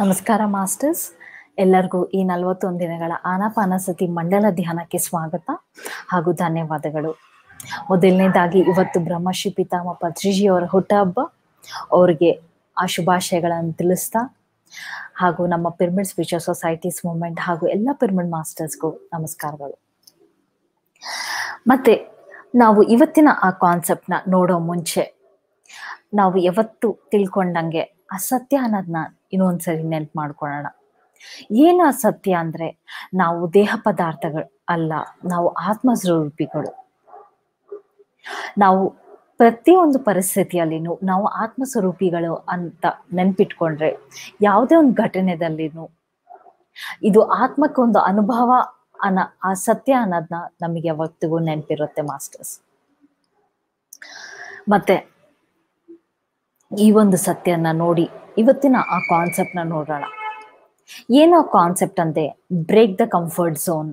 ನಮಸ್ಕಾರ ಮಾಸ್ಟರ್ಸ್ ಎಲ್ಲರಿಗೂ ಈ ನಲವತ್ತೊಂದು ದಿನಗಳ ಆನಾಪಾನಸತಿ ಮಂಡಲ ಧ್ಯಾನಕ್ಕೆ ಸ್ವಾಗತ ಹಾಗೂ ಧನ್ಯವಾದಗಳು ಮೊದಲನೇದಾಗಿ ಇವತ್ತು ಬ್ರಹ್ಮಶ್ರೀ ಪಿತಾಮ ಪತ್ರಿಜಿಯವರ ಹುಟ್ಟಹಬ್ಬ ಅವರಿಗೆ ಆ ಶುಭಾಶಯಗಳನ್ನು ತಿಳಿಸ್ತಾ ಹಾಗೂ ನಮ್ಮ ಪಿರ್ಮಿಡ್ ಸ್ಪೀಚರ್ ಸೊಸೈಟೀಸ್ ಮೂವ್ಮೆಂಟ್ ಹಾಗೂ ಎಲ್ಲ ಪಿರಮಿಡ್ ಮಾಸ್ಟರ್ಸ್ಗೂ ನಮಸ್ಕಾರಗಳು ಮತ್ತೆ ನಾವು ಇವತ್ತಿನ ಆ ಕಾನ್ಸೆಪ್ಟ್ನ ನೋಡೋ ಮುಂಚೆ ನಾವು ಯಾವತ್ತು ತಿಳ್ಕೊಂಡಂಗೆ ಅಸತ್ಯ ಅನ್ನೋದನ್ನ ಇನ್ನೊಂದ್ಸರಿ ನೆನ್ಪು ಮಾಡ್ಕೊಳ್ಳೋಣ ಏನು ಅಸತ್ಯ ಅಂದ್ರೆ ನಾವು ದೇಹ ಪದಾರ್ಥಗಳು ಅಲ್ಲ ನಾವು ಆತ್ಮಸ್ವರೂಪಿಗಳು ನಾವು ಪ್ರತಿಯೊಂದು ಪರಿಸ್ಥಿತಿಯಲ್ಲಿನೂ ನಾವು ಆತ್ಮಸ್ವರೂಪಿಗಳು ಅಂತ ನೆನ್ಪಿಟ್ಕೊಂಡ್ರೆ ಯಾವುದೇ ಒಂದು ಘಟನೆದಲ್ಲಿನೂ ಇದು ಒಂದು ಅನುಭವ ಅನ್ನ ಆ ಸತ್ಯ ಅನ್ನೋದನ್ನ ನಮಗೆ ಯಾವತ್ತಿಗೂ ನೆನಪಿರುತ್ತೆ ಮಾಸ್ಟರ್ಸ್ ಮತ್ತೆ ಈ ಒಂದು ಸತ್ಯನ ನೋಡಿ ಇವತ್ತಿನ ಆ ಕಾನ್ಸೆಪ್ಟ್ನ ನೋಡೋಣ ಏನೋ ಆ ಕಾನ್ಸೆಪ್ಟ್ ಅಂತೆ ಬ್ರೇಕ್ ದ ಕಂಫರ್ಟ್ ಝೋನ್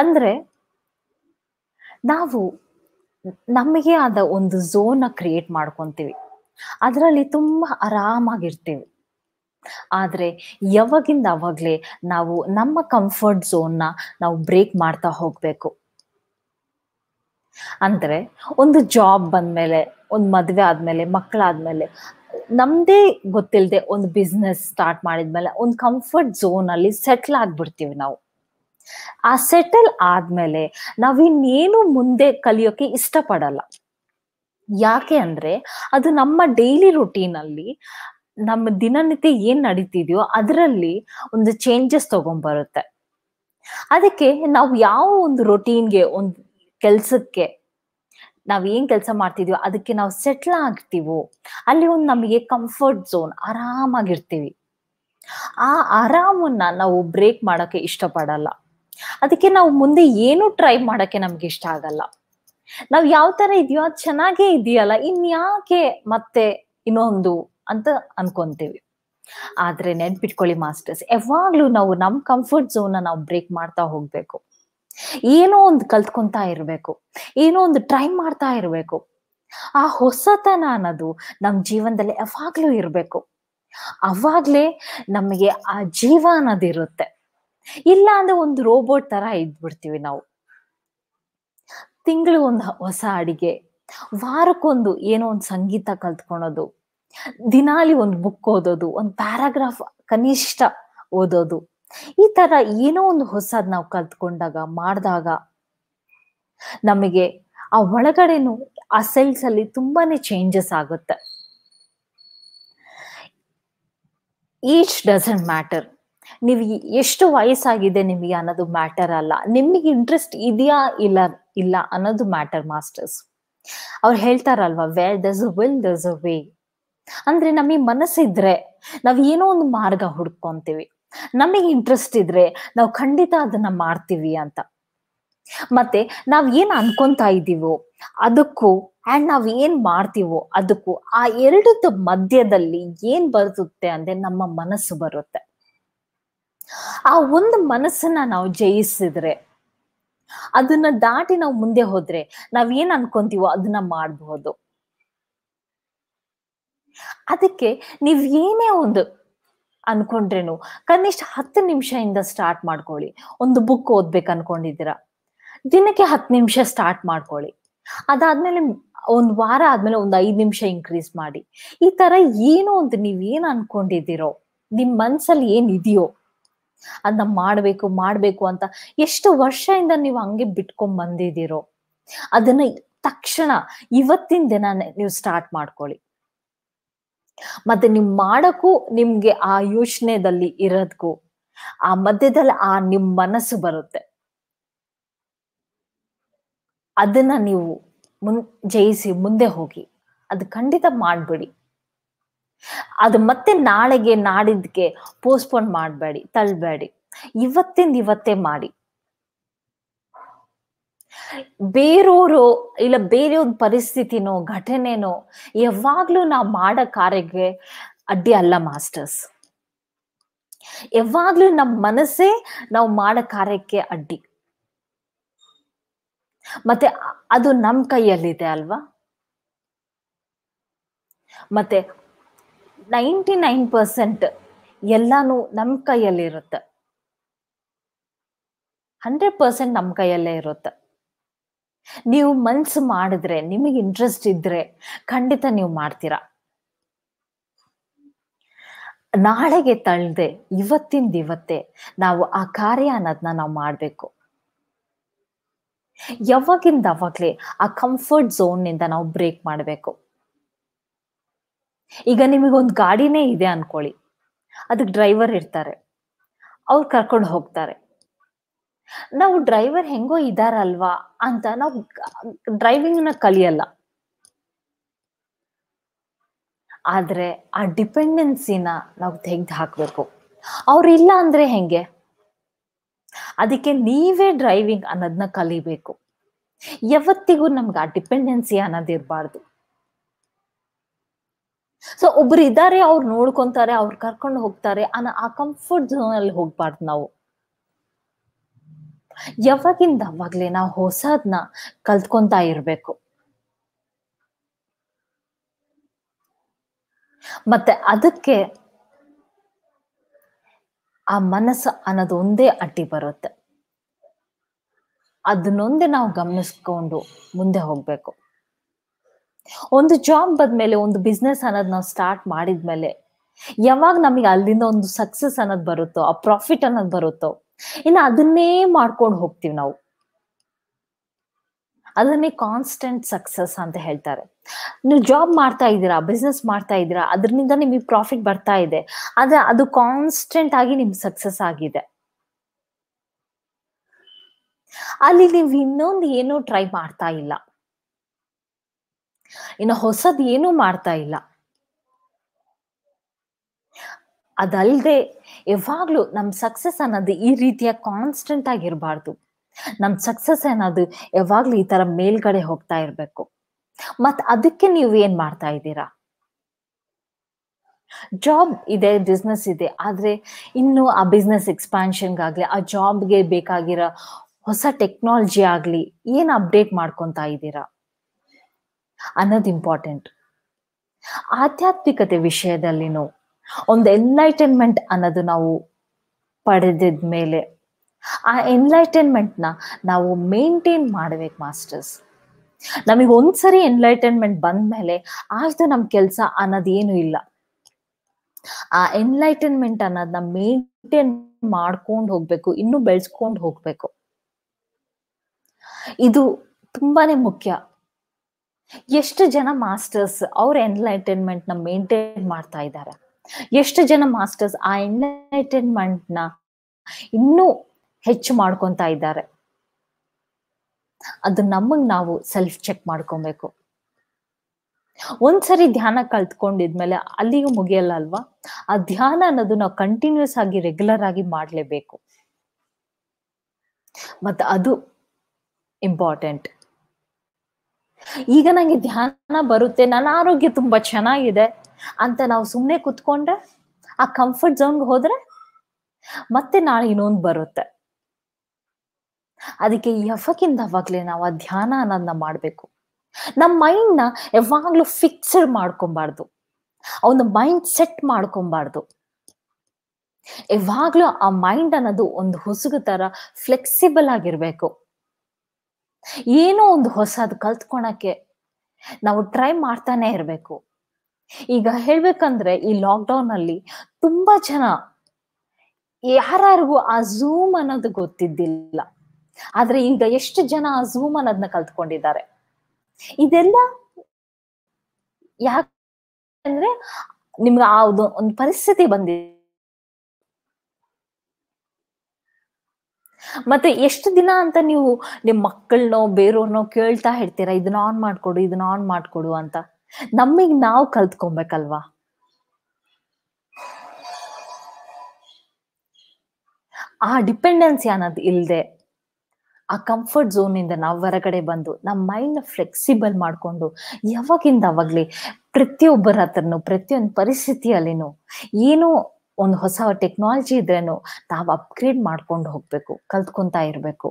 ಅಂದ್ರೆ ನಾವು ನಮಗೆ ಆದ ಒಂದು ಝೋನ್ ಕ್ರಿಯೇಟ್ ಮಾಡ್ಕೊತೀವಿ ಅದರಲ್ಲಿ ತುಂಬಾ ಆರಾಮಾಗಿರ್ತೀವಿ ಆದ್ರೆ ಯಾವಾಗಿಂದ ಅವಾಗ್ಲೇ ನಾವು ನಮ್ಮ ಕಂಫರ್ಟ್ ಝೋನ್ನ ನಾವು ಬ್ರೇಕ್ ಮಾಡ್ತಾ ಹೋಗ್ಬೇಕು ಅಂದ್ರೆ ಒಂದು ಜಾಬ್ ಬಂದ್ಮೇಲೆ ಒಂದು ಮದುವೆ ಆದಮೇಲೆ ಮಕ್ಕಳಾದ್ಮೇಲೆ ನಮ್ದೇ ಗೊತ್ತಿಲ್ಲದೆ ಒಂದು ಬಿಸ್ನೆಸ್ ಸ್ಟಾರ್ಟ್ ಮಾಡಿದ್ಮೇಲೆ ಒಂದು ಕಂಫರ್ಟ್ ಝೋನ್ ಅಲ್ಲಿ ಸೆಟ್ಲ್ ಆಗ್ಬಿಡ್ತೀವಿ ನಾವು ಆ ಸೆಟಲ್ ಆದ್ಮೇಲೆ ನಾವಿನ್ನೇನು ಮುಂದೆ ಕಲಿಯೋಕೆ ಇಷ್ಟಪಡಲ್ಲ ಯಾಕೆ ಅಂದ್ರೆ ಅದು ನಮ್ಮ ಡೈಲಿ ರುಟೀನ್ ಅಲ್ಲಿ ನಮ್ಮ ದಿನನಿತ್ಯ ಏನ್ ನಡೀತಿದೆಯೋ ಅದರಲ್ಲಿ ಒಂದು ಚೇಂಜಸ್ ತಗೊಂಡ್ಬರುತ್ತೆ ಅದಕ್ಕೆ ನಾವು ಯಾವ ಒಂದು ರೊಟೀನ್ಗೆ ಒಂದು ಕೆಲ್ಸಕ್ಕೆ ನಾವ್ ಏನ್ ಕೆಲಸ ಮಾಡ್ತಿದೀವೋ ಅದಕ್ಕೆ ನಾವು ಸೆಟ್ಲ್ ಆಗ್ತಿವೋ ಅಲ್ಲಿ ಒಂದು ನಮಗೆ ಕಂಫರ್ಟ್ ಝೋನ್ ಆರಾಮಾಗಿರ್ತೀವಿ ಆ ಆರಾಮನ್ನ ನಾವು ಬ್ರೇಕ್ ಮಾಡೋಕೆ ಇಷ್ಟಪಡಲ್ಲ ಅದಕ್ಕೆ ನಾವು ಮುಂದೆ ಏನು ಟ್ರೈ ಮಾಡೋಕೆ ನಮ್ಗೆ ಇಷ್ಟ ಆಗಲ್ಲ ನಾವ್ ಯಾವ ತರ ಇದೆಯೋ ಅದು ಚೆನ್ನಾಗೇ ಇದೆಯಲ್ಲ ಇನ್ಯಾಕೆ ಮತ್ತೆ ಇನ್ನೊಂದು ಅಂತ ಅನ್ಕೊಂತೀವಿ ಆದ್ರೆ ನೆನ್ಪಿಟ್ಕೊಳ್ಳಿ ಮಾಸ್ಟರ್ಸ್ ಯಾವಾಗ್ಲೂ ನಾವು ನಮ್ ಕಂಫರ್ಟ್ ಝೋನ್ ನಾವು ಬ್ರೇಕ್ ಮಾಡ್ತಾ ಹೋಗ್ಬೇಕು ಏನೋ ಒಂದು ಕಲ್ತ್ಕೊಂತಾ ಇರ್ಬೇಕು ಏನೋ ಒಂದು ಟ್ರೈ ಮಾಡ್ತಾ ಇರ್ಬೇಕು ಆ ಹೊಸತನ ಅನ್ನೋದು ನಮ್ ಜೀವನದಲ್ಲಿ ಯಾವಾಗ್ಲೂ ಇರ್ಬೇಕು ಅವಾಗ್ಲೇ ನಮಗೆ ಆ ಜೀವ ಅನ್ನೋದಿರುತ್ತೆ ಇಲ್ಲ ಅಂದ್ರೆ ಒಂದು ರೋಬೋಟ್ ತರ ಇದ್ಬಿಡ್ತೀವಿ ನಾವು ತಿಂಗಳು ಒಂದು ಹೊಸ ಅಡಿಗೆ ವಾರಕ್ಕೊಂದು ಏನೋ ಒಂದು ಸಂಗೀತ ಕಲ್ತ್ಕೊಳೋದು ದಿನಾಲಿ ಒಂದು ಬುಕ್ ಓದೋದು ಒಂದು ಪ್ಯಾರಾಗ್ರಾಫ್ ಕನಿಷ್ಠ ಓದೋದು ಈ ತರ ಏನೋ ಒಂದು ಹೊಸದ್ ನಾವು ಕಲ್ತ್ಕೊಂಡಾಗ ಮಾಡಿದಾಗ ನಮಗೆ ಆ ಒಳಗಡೆನು ಆ ಸೆಲ್ಸ್ ಅಲ್ಲಿ ತುಂಬಾನೇ ಚೇಂಜಸ್ ಆಗುತ್ತೆ ಈಚ್ ಡಸಂಟ್ ಮ್ಯಾಟರ್ ನೀವು ಎಷ್ಟು ವಯಸ್ಸಾಗಿದೆ ನಿಮಗೆ ಅನ್ನೋದು ಮ್ಯಾಟರ್ ಅಲ್ಲ ನಿಮಗೆ ಇಂಟ್ರೆಸ್ಟ್ ಇದೆಯಾ ಇಲ್ಲ ಇಲ್ಲ ಅನ್ನೋದು ಮ್ಯಾಟರ್ ಮಾಸ್ಟರ್ಸ್ ಅವ್ರು ಹೇಳ್ತಾರಲ್ವಾ where there's a will there's a way ಅಂದ್ರೆ ನಮಗೆ ಮನಸ್ಸಿದ್ರೆ ನಾವ್ ಏನೋ ಒಂದು ಮಾರ್ಗ ಹುಡ್ಕೊಂತೀವಿ ನಮಗೆ ಇಂಟ್ರೆಸ್ಟ್ ಇದ್ರೆ ನಾವು ಖಂಡಿತ ಅದನ್ನ ಮಾಡ್ತೀವಿ ಅಂತ ಮತ್ತೆ ನಾವ್ ಏನ್ ಅನ್ಕೊಂತಾ ಇದೀವೋ ಅದಕ್ಕೂ ಅಂಡ್ ನಾವ್ ಏನ್ ಮಾಡ್ತೀವೋ ಅದಕ್ಕೂ ಆ ಎರಡದ ಮಧ್ಯದಲ್ಲಿ ಏನ್ ಬರುತ್ತೆ ಅಂದ್ರೆ ನಮ್ಮ ಮನಸ್ಸು ಬರುತ್ತೆ ಆ ಒಂದು ಮನಸ್ಸನ್ನ ನಾವು ಜಯಿಸಿದ್ರೆ ಅದನ್ನ ದಾಟಿ ನಾವು ಮುಂದೆ ಹೋದ್ರೆ ನಾವ್ ಏನ್ ಅನ್ಕೊಂತೀವೋ ಅದನ್ನ ಮಾಡಬಹುದು ಅದಕ್ಕೆ ನೀವ್ ಏನೇ ಒಂದು ಅನ್ಕೊಂಡ್ರೇನು ಕನಿಷ್ಠ ಹತ್ತು ನಿಮಿಷದಿಂದ ಸ್ಟಾರ್ಟ್ ಮಾಡ್ಕೊಳ್ಳಿ ಒಂದು ಬುಕ್ ಓದ್ಬೇಕು ಅನ್ಕೊಂಡಿದ್ದೀರಾ ದಿನಕ್ಕೆ ಹತ್ತು ನಿಮಿಷ ಸ್ಟಾರ್ಟ್ ಮಾಡ್ಕೊಳ್ಳಿ ಅದಾದ್ಮೇಲೆ ಒಂದ್ ವಾರ ಆದ್ಮೇಲೆ ಒಂದ್ ಐದ್ ನಿಮಿಷ ಇನ್ಕ್ರೀಸ್ ಮಾಡಿ ಈ ತರ ಏನೋ ಒಂದು ನೀವೇನು ಅನ್ಕೊಂಡಿದ್ದೀರೋ ನಿಮ್ ಮನ್ಸಲ್ಲಿ ಏನ್ ಇದೆಯೋ ಅದನ್ನ ಮಾಡ್ಬೇಕು ಮಾಡ್ಬೇಕು ಅಂತ ಎಷ್ಟು ವರ್ಷದಿಂದ ನೀವು ಹಂಗೆ ಬಿಟ್ಕೊಂಡ್ ಬಂದಿದ್ದೀರೋ ಅದನ್ನ ತಕ್ಷಣ ಇವತ್ತಿನ ದಿನ ನೀವು ಸ್ಟಾರ್ಟ್ ಮಾಡ್ಕೊಳ್ಳಿ ಮತ್ತೆ ನಿಮ್ ಮಾಡಕ್ಕೂ ನಿಮ್ಗೆ ಆ ಯೋಚನೆದಲ್ಲಿ ಇರೋದ್ಕು ಆ ಮಧ್ಯದಲ್ಲಿ ಆ ನಿಮ್ ಮನಸ್ಸು ಬರುತ್ತೆ ಅದನ್ನ ನೀವು ಮುನ್ ಜಯಿಸಿ ಮುಂದೆ ಹೋಗಿ ಅದು ಖಂಡಿತ ಮಾಡ್ಬಿಡಿ ಅದು ಮತ್ತೆ ನಾಳೆಗೆ ನಾಡಿದ್ದಕ್ಕೆ ಪೋಸ್ಟ್ಪೋನ್ ಮಾಡಬೇಡಿ ತಳ್ಬೇಡಿ ಇವತ್ತಿಂದ ಇವತ್ತೇ ಮಾಡಿ ಬೇರೋರು ಇಲ್ಲ ಬೇರೆ ಒಂದು ಪರಿಸ್ಥಿತಿನೋ ಘಟನೆನೋ ಯಾವಾಗ್ಲೂ ನಾವು ಮಾಡೋ ಕಾರ್ಯಕ್ಕೆ ಅಡ್ಡಿ ಅಲ್ಲ ಮಾಸ್ಟರ್ಸ್ ಯಾವಾಗ್ಲೂ ನಮ್ಮ ಮನಸ್ಸೇ ನಾವು ಮಾಡೋ ಕಾರ್ಯಕ್ಕೆ ಅಡ್ಡಿ ಮತ್ತೆ ಅದು ನಮ್ಮ ಕೈಯಲ್ಲಿದೆ ಅಲ್ವಾ ಮತ್ತೆ ನೈಂಟಿ ನೈನ್ ಪರ್ಸೆಂಟ್ ಎಲ್ಲಾನು ನಮ್ಮ ಕೈಯಲ್ಲಿರುತ್ತೆ ಹಂಡ್ರೆಡ್ ಪರ್ಸೆಂಟ್ ನಮ್ಮ ಕೈಯಲ್ಲೇ ಇರುತ್ತೆ ನೀವು ಮನ್ಸು ಮಾಡಿದ್ರೆ ನಿಮಗೆ ಇಂಟ್ರೆಸ್ಟ್ ಇದ್ರೆ ಖಂಡಿತ ನೀವು ಮಾಡ್ತೀರಾ ನಾಳೆಗೆ ತಳ್ದೆ ಇವತ್ತಿಂದ ಇವತ್ತೇ ನಾವು ಆ ಕಾರ್ಯ ಅನ್ನೋದನ್ನ ನಾವು ಮಾಡಬೇಕು ಯಾವಾಗಿಂದ ಅವಾಗ್ಲೇ ಆ ಕಂಫರ್ಟ್ ಝೋನ್ ನಿಂದ ನಾವು ಬ್ರೇಕ್ ಮಾಡಬೇಕು ಈಗ ನಿಮಗೊಂದು ಗಾಡಿನೇ ಇದೆ ಅನ್ಕೊಳ್ಳಿ ಅದಕ್ಕೆ ಡ್ರೈವರ್ ಇರ್ತಾರೆ ಅವ್ರು ಕರ್ಕೊಂಡು ಹೋಗ್ತಾರೆ ನಾವು ಡ್ರೈವರ್ ಹೆಂಗೋ ಇದಾರಲ್ವಾ ಅಂತ ನಾವು ಡ್ರೈವಿಂಗ್ ನ ಕಲಿಯಲ್ಲ ಆದ್ರೆ ಆ ಡಿಪೆಂಡೆನ್ಸಿನ ನಾವು ತೆಗ್ದು ಹಾಕ್ಬೇಕು ಅವ್ರು ಇಲ್ಲ ಅಂದ್ರೆ ಹೆಂಗೆ ಅದಕ್ಕೆ ನೀವೇ ಡ್ರೈವಿಂಗ್ ಅನ್ನೋದನ್ನ ಕಲಿಬೇಕು ಯಾವತ್ತಿಗೂ ನಮ್ಗೆ ಆ ಡಿಪೆಂಡೆನ್ಸಿ ಅನ್ನೋದು ಇರಬಾರ್ದು ಸೊ ಒಬ್ರು ಇದ್ದಾರೆ ಅವ್ರು ನೋಡ್ಕೊಂತಾರೆ ಅವ್ರು ಕರ್ಕೊಂಡು ಹೋಗ್ತಾರೆ ಅನ್ನೋ ಆ ಕಂಫರ್ಟ್ ಝೋನ್ ಅಲ್ಲಿ ಹೋಗ್ಬಾರ್ದು ನಾವು ಯಾವಾಗಿಂದ ಅವಾಗ್ಲೇ ನಾವು ಹೊಸದನ್ನ ಕಲ್ತ್ಕೊಂತ ಇರ್ಬೇಕು ಮತ್ತೆ ಅದಕ್ಕೆ ಆ ಮನಸ್ಸು ಅನ್ನೋದು ಒಂದೇ ಅಡ್ಡಿ ಬರುತ್ತೆ ಅದನ್ನೊಂದೇ ನಾವು ಗಮನಿಸ್ಕೊಂಡು ಮುಂದೆ ಹೋಗ್ಬೇಕು ಒಂದು ಜಾಬ್ ಬಂದ್ಮೇಲೆ ಒಂದು ಬಿಸ್ನೆಸ್ ಅನ್ನೋದು ನಾವು ಸ್ಟಾರ್ಟ್ ಮಾಡಿದ್ಮೇಲೆ ಯಾವಾಗ ನಮಗೆ ಅಲ್ಲಿಂದ ಒಂದು ಸಕ್ಸಸ್ ಅನ್ನೋದು ಬರುತ್ತೋ ಆ ಪ್ರಾಫಿಟ್ ಅನ್ನೋದು ಬರುತ್ತೋ ಇನ್ನು ಅದನ್ನೇ ಮಾಡ್ಕೊಂಡು ಹೋಗ್ತೀವಿ ನಾವು ಅದನ್ನೇ ಕಾನ್ಸ್ಟೆಂಟ್ ಸಕ್ಸಸ್ ಅಂತ ಹೇಳ್ತಾರೆ ನೀವು ಜಾಬ್ ಮಾಡ್ತಾ ಇದ್ದೀರಾ ಬಿಸ್ನೆಸ್ ಮಾಡ್ತಾ ಇದ್ದೀರಾ ಅದರಿಂದ ನಿಮಗೆ ಪ್ರಾಫಿಟ್ ಬರ್ತಾ ಇದೆ ಆದ್ರೆ ಅದು ಕಾನ್ಸ್ಟೆಂಟ್ ಆಗಿ ನಿಮ್ ಸಕ್ಸಸ್ ಆಗಿದೆ ಅಲ್ಲಿ ನೀವು ಇನ್ನೊಂದು ಏನೂ ಟ್ರೈ ಮಾಡ್ತಾ ಇಲ್ಲ ಇನ್ನು ಹೊಸದ್ ಏನೂ ಮಾಡ್ತಾ ಇಲ್ಲ ಅದಲ್ಲದೆ ಯಾವಾಗ್ಲೂ ನಮ್ ಸಕ್ಸಸ್ ಅನ್ನೋದು ಈ ರೀತಿಯ ಕಾನ್ಸ್ಟೆಂಟ್ ಆಗಿರಬಾರ್ದು ನಮ್ ಸಕ್ಸಸ್ ಅನ್ನೋದು ಯಾವಾಗ್ಲೂ ಈ ತರ ಮೇಲ್ಗಡೆ ಹೋಗ್ತಾ ಇರ್ಬೇಕು ಮತ್ ಅದಕ್ಕೆ ನೀವು ಏನ್ ಮಾಡ್ತಾ ಇದ್ದೀರಾ ಜಾಬ್ ಇದೆ ಬಿಸ್ನೆಸ್ ಇದೆ ಆದ್ರೆ ಇನ್ನು ಆ ಬಿಸ್ನೆಸ್ ಎಕ್ಸ್ಪಾನ್ಷನ್ಗಾಗ್ಲಿ ಆ ಜಾಬ್ಗೆ ಬೇಕಾಗಿರೋ ಹೊಸ ಟೆಕ್ನಾಲಜಿ ಆಗ್ಲಿ ಏನ್ ಅಪ್ಡೇಟ್ ಮಾಡ್ಕೊತಾ ಇದ್ದೀರಾ ಅನ್ನೋದು ಇಂಪಾರ್ಟೆಂಟ್ ಆಧ್ಯಾತ್ಮಿಕತೆ ವಿಷಯದಲ್ಲಿನೂ ಒಂದು ಎನ್ಲೈಟನ್ಮೆಂಟ್ ಅನ್ನೋದು ನಾವು ಪಡೆದಿದ ಮೇಲೆ ಆ ಎನ್ಲೈಟನ್ಮೆಂಟ್ನ ನಾವು ಮೇಂಟೈನ್ ಮಾಡ್ಬೇಕು ಮಾಸ್ಟರ್ಸ್ ನಮಗೆ ಒಂದ್ಸರಿ ಎನ್ಲೈಟನ್ಮೆಂಟ್ ಬಂದ್ಮೇಲೆ ಆಯ್ತು ನಮ್ಮ ಕೆಲಸ ಅನ್ನೋದೇನು ಇಲ್ಲ ಆ ಎನ್ಲೈಟನ್ಮೆಂಟ್ ಅನ್ನೋದನ್ನ ಮೇಂಟೈನ್ ಮಾಡ್ಕೊಂಡು ಹೋಗ್ಬೇಕು ಇನ್ನೂ ಬೆಳೆಸ್ಕೊಂಡು ಹೋಗ್ಬೇಕು ಇದು ತುಂಬಾನೇ ಮುಖ್ಯ ಎಷ್ಟು ಜನ ಮಾಸ್ಟರ್ಸ್ ಅವ್ರ ಎನ್ಲೈಟನ್ಮೆಂಟ್ ನ ಮೇಂಟೈನ್ ಮಾಡ್ತಾ ಇದ್ದಾರೆ ಎಷ್ಟು ಜನ ಮಾಸ್ಟರ್ಸ್ ಆ ಎಂಟರ್ಟೈನ್ಮೆಂಟ್ನ ನ ಇನ್ನೂ ಹೆಚ್ಚು ಮಾಡ್ಕೊಂತ ಇದ್ದಾರೆ ಅದು ನಮಗ್ ನಾವು ಸೆಲ್ಫ್ ಚೆಕ್ ಮಾಡ್ಕೊಬೇಕು ಒಂದ್ಸರಿ ಧ್ಯಾನ ಕಲ್ತ್ಕೊಂಡಿದ್ಮೇಲೆ ಅಲ್ಲಿಗೂ ಮುಗಿಯಲ್ಲ ಅಲ್ವಾ ಆ ಧ್ಯಾನ ಅನ್ನೋದು ನಾವು ಕಂಟಿನ್ಯೂಸ್ ಆಗಿ ರೆಗ್ಯುಲರ್ ಆಗಿ ಮಾಡ್ಲೇಬೇಕು ಮತ್ತೆ ಅದು ಇಂಪಾರ್ಟೆಂಟ್ ಈಗ ನಂಗೆ ಧ್ಯಾನ ಬರುತ್ತೆ ನನ್ನ ಆರೋಗ್ಯ ತುಂಬಾ ಚೆನ್ನಾಗಿದೆ ಅಂತ ನಾವು ಸುಮ್ಮನೆ ಕುತ್ಕೊಂಡ್ರೆ ಆ ಕಂಫರ್ಟ್ ಝೋನ್ಗೆ ಹೋದ್ರೆ ಮತ್ತೆ ನಾಳೆ ಇನ್ನೊಂದು ಬರುತ್ತೆ ಅದಕ್ಕೆ ಯಾವಾಗಿಂದ ಅವಾಗ್ಲೇ ನಾವು ಆ ಧ್ಯಾನ ಅನ್ನೋದನ್ನ ಮಾಡ್ಬೇಕು ನಮ್ಮ ಮೈಂಡ್ ನ ಯಾವಾಗ್ಲೂ ಫಿಕ್ಸ್ಡ್ ಮಾಡ್ಕೊಬಾರ್ದು ಅವನ ಮೈಂಡ್ ಸೆಟ್ ಮಾಡ್ಕೊಬಾರ್ದು ಯಾವಾಗ್ಲೂ ಆ ಮೈಂಡ್ ಅನ್ನೋದು ಒಂದು ಹೊಸಗು ತರ ಫ್ಲೆಕ್ಸಿಬಲ್ ಆಗಿರ್ಬೇಕು ಏನೋ ಒಂದು ಹೊಸದು ಕಲ್ತ್ಕೊಳಕ್ಕೆ ನಾವು ಟ್ರೈ ಮಾಡ್ತಾನೆ ಇರ್ಬೇಕು ಈಗ ಹೇಳ್ಬೇಕಂದ್ರೆ ಈ ಲಾಕ್ ಡೌನ್ ಅಲ್ಲಿ ತುಂಬಾ ಜನ ಯಾರಿಗೂ ಆ ಝೂಮ್ ಅನ್ನೋದು ಗೊತ್ತಿದ್ದಿಲ್ಲ ಆದ್ರೆ ಈಗ ಎಷ್ಟು ಜನ ಆ ಝೂಮ್ ಅನ್ನೋದನ್ನ ಕಲ್ತ್ಕೊಂಡಿದ್ದಾರೆ ಇದೆಲ್ಲ ಯಾಕಂದ್ರೆ ನಿಮ್ಗೆ ಆ ಒಂದು ಪರಿಸ್ಥಿತಿ ಬಂದಿದೆ ಮತ್ತೆ ಎಷ್ಟು ದಿನ ಅಂತ ನೀವು ನಿಮ್ ಮಕ್ಕಳನ್ನೋ ಬೇರೋರ್ನೋ ಕೇಳ್ತಾ ಇರ್ತೀರಾ ಇದನ್ನ ಆನ್ ಮಾಡ್ಕೊಡು ಇದನ್ನ ಆನ್ ಮಾಡ್ಕೊಡು ಅಂತ ನಮಗ್ ನಾವು ಕಲ್ತ್ಕೊಬೇಕಲ್ವಾ ಆ ಡಿಪೆಂಡೆನ್ಸಿ ಅನ್ನೋದು ಇಲ್ಲದೆ ಆ ಕಂಫರ್ಟ್ ಝೋನ್ ಇಂದ ನಾವು ಹೊರಗಡೆ ಬಂದು ನಮ್ಮ ಮೈಂಡ್ ಫ್ಲೆಕ್ಸಿಬಲ್ ಮಾಡ್ಕೊಂಡು ಯಾವಾಗಿಂದ ಅವಾಗ್ಲಿ ಪ್ರತಿಯೊಬ್ಬರ ಹತ್ರನು ಪ್ರತಿಯೊಂದು ಪರಿಸ್ಥಿತಿಯಲ್ಲಿನು ಏನೋ ಒಂದು ಹೊಸ ಟೆಕ್ನಾಲಜಿ ಇದ್ರೇನು ನಾವು ಅಪ್ಗ್ರೇಡ್ ಮಾಡ್ಕೊಂಡು ಹೋಗ್ಬೇಕು ಕಲ್ತ್ಕೊಂತ ಇರ್ಬೇಕು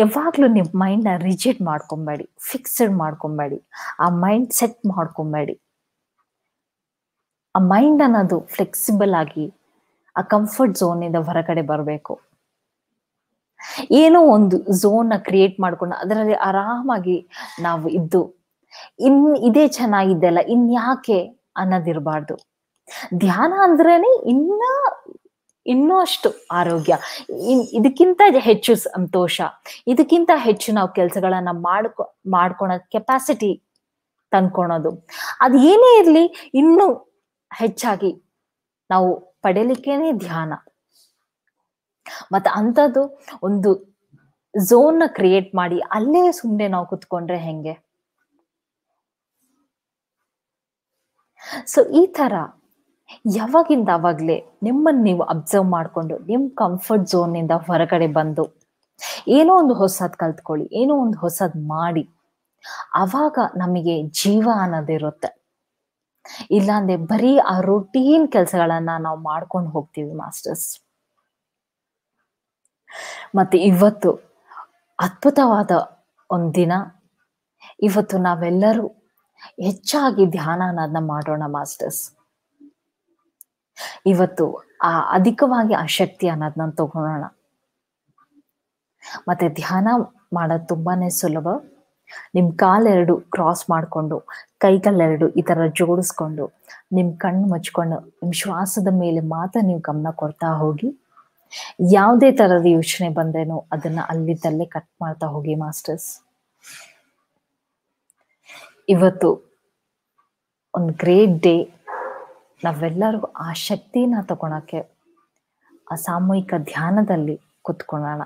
ಯಾವಾಗ್ಲೂ ನಿಮ್ಮ ಮೈಂಡ್ನ ರಿಜೆಕ್ಟ್ ಮಾಡ್ಕೊಬೇಡಿ ಫಿಕ್ಸ್ಡ್ ಮಾಡ್ಕೊಬೇಡಿ ಆ ಮೈಂಡ್ ಸೆಟ್ ಮಾಡ್ಕೊಬೇಡಿ ಆ ಮೈಂಡ್ ಅನ್ನೋದು ಫ್ಲೆಕ್ಸಿಬಲ್ ಆಗಿ ಆ ಕಂಫರ್ಟ್ ಝೋನ್ ಇಂದ ಹೊರಗಡೆ ಬರಬೇಕು ಏನೋ ಒಂದು ಝೋನ್ ನ ಕ್ರಿಯೇಟ್ ಮಾಡ್ಕೊಂಡು ಅದರಲ್ಲಿ ಆರಾಮಾಗಿ ನಾವು ಇದ್ದು ಇನ್ ಇದೇ ಚೆನ್ನಾಗಿದ್ದಲ್ಲ ಇನ್ಯಾಕೆ ಅನ್ನೋದಿರಬಾರ್ದು ಧ್ಯಾನ ಅಂದ್ರೇನೆ ಇನ್ನ ಇನ್ನೂ ಅಷ್ಟು ಆರೋಗ್ಯ ಇದಕ್ಕಿಂತ ಹೆಚ್ಚು ಸಂತೋಷ ಇದಕ್ಕಿಂತ ಹೆಚ್ಚು ನಾವು ಕೆಲಸಗಳನ್ನ ಮಾಡ್ಕೊ ಮಾಡ್ಕೊಳೋ ಕೆಪಾಸಿಟಿ ತಂದ್ಕೊಳೋದು ಅದು ಏನೇ ಇರ್ಲಿ ಇನ್ನೂ ಹೆಚ್ಚಾಗಿ ನಾವು ಪಡೆಯಲಿಕ್ಕೇನೆ ಧ್ಯಾನ ಮತ್ತೆ ಅಂಥದ್ದು ಒಂದು ಝೋನ್ ನ ಕ್ರಿಯೇಟ್ ಮಾಡಿ ಅಲ್ಲೇ ಸುಮ್ಮನೆ ನಾವು ಕುತ್ಕೊಂಡ್ರೆ ಹೆಂಗೆ ಸೊ ಈ ತರ ಯಾವಾಗಿಂದ ಅವಾಗ್ಲೇ ನಿಮ್ಮನ್ನ ನೀವು ಅಬ್ಸರ್ವ್ ಮಾಡ್ಕೊಂಡು ನಿಮ್ ಕಂಫರ್ಟ್ ಝೋನ್ ನಿಂದ ಹೊರಗಡೆ ಬಂದು ಏನೋ ಒಂದು ಹೊಸದ್ ಕಲ್ತ್ಕೊಳ್ಳಿ ಏನೋ ಒಂದು ಹೊಸದ್ ಮಾಡಿ ಅವಾಗ ನಮಗೆ ಜೀವ ಅನ್ನೋದಿರುತ್ತೆ ಇಲ್ಲಾಂದ್ರೆ ಬರೀ ಆ ರೊಟೀನ್ ಕೆಲಸಗಳನ್ನ ನಾವು ಮಾಡ್ಕೊಂಡು ಹೋಗ್ತೀವಿ ಮಾಸ್ಟರ್ಸ್ ಮತ್ತೆ ಇವತ್ತು ಅದ್ಭುತವಾದ ಒಂದ್ ದಿನ ಇವತ್ತು ನಾವೆಲ್ಲರೂ ಹೆಚ್ಚಾಗಿ ಧ್ಯಾನ ಅನ್ನೋದನ್ನ ಮಾಡೋಣ ಮಾಸ್ಟರ್ಸ್ ಇವತ್ತು ಆ ಅಧಿಕವಾಗಿ ಆ ಶಕ್ತಿ ನಾನು ತಗೊಳ್ಳೋಣ ಮತ್ತೆ ಧ್ಯಾನ ಮಾಡೋದು ತುಂಬಾನೇ ಸುಲಭ ನಿಮ್ ಕಾಲೆರಡು ಕ್ರಾಸ್ ಮಾಡ್ಕೊಂಡು ಕೈಗಳೆರಡು ಈ ತರ ಜೋಡಿಸ್ಕೊಂಡು ನಿಮ್ ಕಣ್ಣು ಮುಚ್ಕೊಂಡು ನಿಮ್ ಶ್ವಾಸದ ಮೇಲೆ ಮಾತ್ರ ನೀವು ಗಮನ ಕೊಡ್ತಾ ಹೋಗಿ ಯಾವುದೇ ತರದ ಯೋಚನೆ ಬಂದ್ರೇನು ಅದನ್ನ ಅಲ್ಲಿದ್ದಲ್ಲೇ ಕಟ್ ಮಾಡ್ತಾ ಹೋಗಿ ಮಾಸ್ಟರ್ಸ್ ಇವತ್ತು ಒಂದು ಗ್ರೇಟ್ ಡೇ ನಾವೆಲ್ಲರೂ ಆ ಶಕ್ತಿನ ತಗೊಳಕ್ಕೆ ಆ ಸಾಮೂಹಿಕ ಧ್ಯಾನದಲ್ಲಿ ಕುತ್ಕೊಳ್ಳೋಣ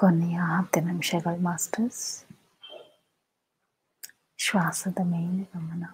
ಕೊನೆಯ ನಿಮಿಷಗಳ ಮಾಸ್ಟರ್ಸ್ ಶ್ವಾಸದ ಮೇಲೆ ಗಮನ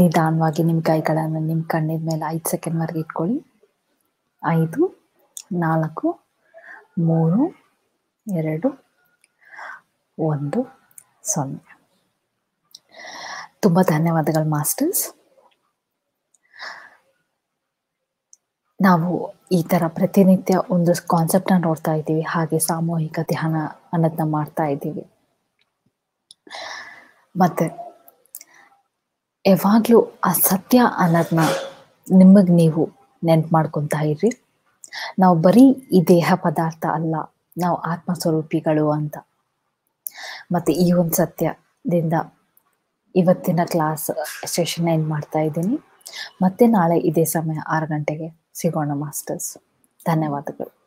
ನಿಧಾನವಾಗಿ ನಿಮ್ಮ ಕೈಗಳನ್ನು ನಿಮ್ಮ ಕಣ್ಣಿದ ಮೇಲೆ ಐದು ಸೆಕೆಂಡ್ವರೆಗೆ ಇಟ್ಕೊಳ್ಳಿ ಐದು ನಾಲ್ಕು ಮೂರು ಎರಡು ಒಂದು ಸೊನ್ನೆ ತುಂಬ ಧನ್ಯವಾದಗಳು ಮಾಸ್ಟರ್ಸ್ ನಾವು ಈ ಥರ ಪ್ರತಿನಿತ್ಯ ಒಂದು ಕಾನ್ಸೆಪ್ಟ್ನ ನೋಡ್ತಾ ಇದ್ದೀವಿ ಹಾಗೆ ಸಾಮೂಹಿಕ ಧ್ಯಾನ ಅನ್ನೋದನ್ನ ಮಾಡ್ತಾ ಇದ್ದೀವಿ ಮತ್ತೆ ಯಾವಾಗಲೂ ಆ ಸತ್ಯ ಅನ್ನೋದನ್ನ ನಿಮಗೆ ನೀವು ನೆನ್ಪು ಮಾಡ್ಕೊತಾ ಇರ್ರಿ ನಾವು ಬರೀ ಈ ದೇಹ ಪದಾರ್ಥ ಅಲ್ಲ ನಾವು ಆತ್ಮ ಸ್ವರೂಪಿಗಳು ಅಂತ ಮತ್ತು ಈ ಒಂದು ಸತ್ಯದಿಂದ ಇವತ್ತಿನ ಕ್ಲಾಸ್ ಸೆಷನ್ ಏನು ಮಾಡ್ತಾ ಇದ್ದೀನಿ ಮತ್ತೆ ನಾಳೆ ಇದೇ ಸಮಯ ಆರು ಗಂಟೆಗೆ ಸಿಗೋಣ ಮಾಸ್ಟರ್ಸ್ ಧನ್ಯವಾದಗಳು